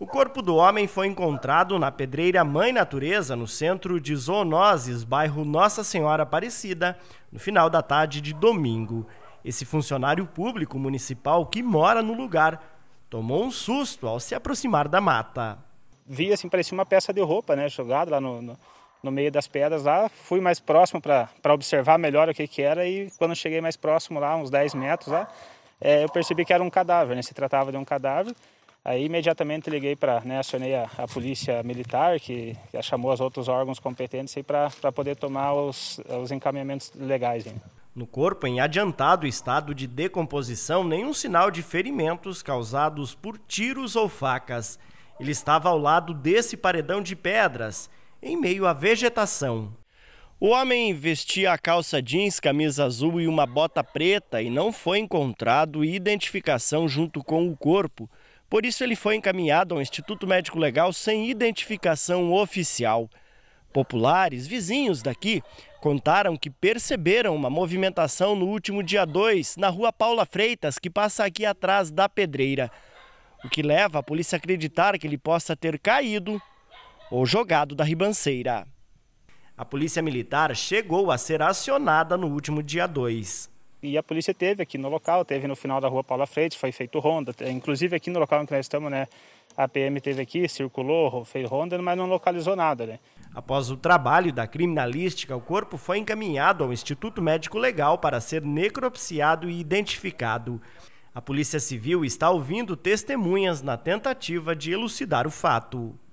O corpo do homem foi encontrado na pedreira Mãe Natureza, no centro de Zoonoses, bairro Nossa Senhora Aparecida, no final da tarde de domingo. Esse funcionário público municipal que mora no lugar tomou um susto ao se aproximar da mata. Vi assim, parecia uma peça de roupa, né, jogada lá no, no, no meio das pedras lá. Fui mais próximo para observar melhor o que, que era e quando cheguei mais próximo lá, uns 10 metros lá, é, eu percebi que era um cadáver, né, se tratava de um cadáver. Aí imediatamente liguei para, né, acionei a, a, polícia militar, que, que chamou os outros órgãos competentes para poder tomar os, os encaminhamentos legais. Hein. No corpo, em adiantado estado de decomposição, nenhum sinal de ferimentos causados por tiros ou facas. Ele estava ao lado desse paredão de pedras, em meio à vegetação. O homem vestia a calça jeans, camisa azul e uma bota preta e não foi encontrado identificação junto com o corpo. Por isso, ele foi encaminhado ao Instituto Médico Legal sem identificação oficial. Populares, vizinhos daqui, contaram que perceberam uma movimentação no último dia 2 na rua Paula Freitas, que passa aqui atrás da pedreira. O que leva a polícia a acreditar que ele possa ter caído ou jogado da ribanceira. A polícia militar chegou a ser acionada no último dia 2. E a polícia teve aqui no local, teve no final da rua Paula Freitas, foi feito ronda. Inclusive aqui no local em que nós estamos, né? A PM teve aqui, circulou, fez ronda, mas não localizou nada, né? Após o trabalho da criminalística, o corpo foi encaminhado ao Instituto Médico Legal para ser necropsiado e identificado. A Polícia Civil está ouvindo testemunhas na tentativa de elucidar o fato.